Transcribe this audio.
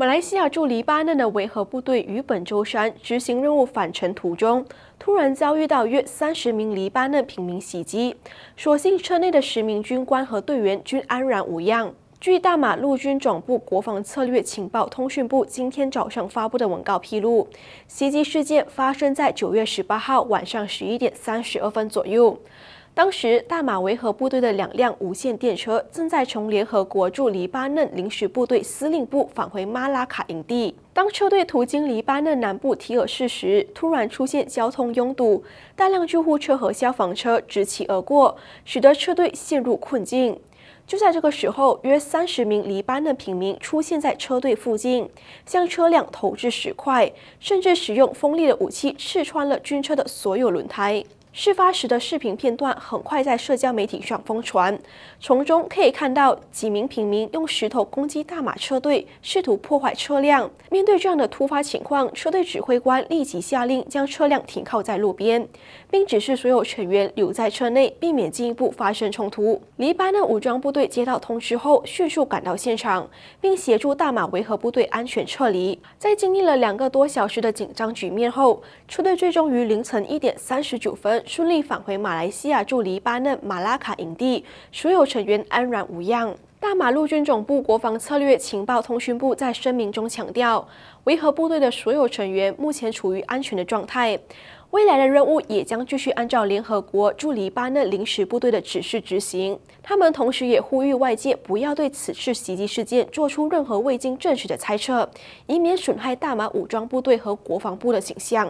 马来西亚驻黎巴嫩的维和部队于本周三执行任务返程途中，突然遭遇到约三十名黎巴嫩平民袭击。所幸车内的十名军官和队员均安然无恙。据大马陆军总部国防策略情报通讯部今天早上发布的文告披露，袭击事件发生在九月十八号晚上十一点三十二分左右。当时，大马维和部队的两辆无线电车正在从联合国驻黎巴嫩临时部队司令部返回马拉卡营地。当车队途经黎巴嫩南部提尔市时，突然出现交通拥堵，大量救护车和消防车直起而过，使得车队陷入困境。就在这个时候，约三十名黎巴嫩平民出现在车队附近，向车辆投掷石块，甚至使用锋利的武器刺穿了军车的所有轮胎。事发时的视频片段很快在社交媒体上疯传，从中可以看到几名平民用石头攻击大马车队，试图破坏车辆。面对这样的突发情况，车队指挥官立即下令将车辆停靠在路边，并指示所有成员留在车内，避免进一步发生冲突。黎巴嫩武装部队接到通知后，迅速赶到现场，并协助大马维和部队安全撤离。在经历了两个多小时的紧张局面后，车队最终于凌晨一点三十九分。顺利返回马来西亚驻黎巴嫩马拉卡营地，所有成员安然无恙。大马陆军总部国防策略情报通讯部在声明中强调，维和部队的所有成员目前处于安全的状态，未来的任务也将继续按照联合国驻黎巴嫩临时部队的指示执行。他们同时也呼吁外界不要对此次袭击事件做出任何未经证实的猜测，以免损害大马武装部队和国防部的形象。